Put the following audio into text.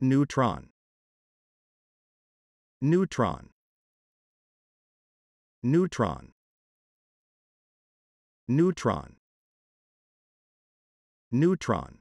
neutron neutron neutron neutron neutron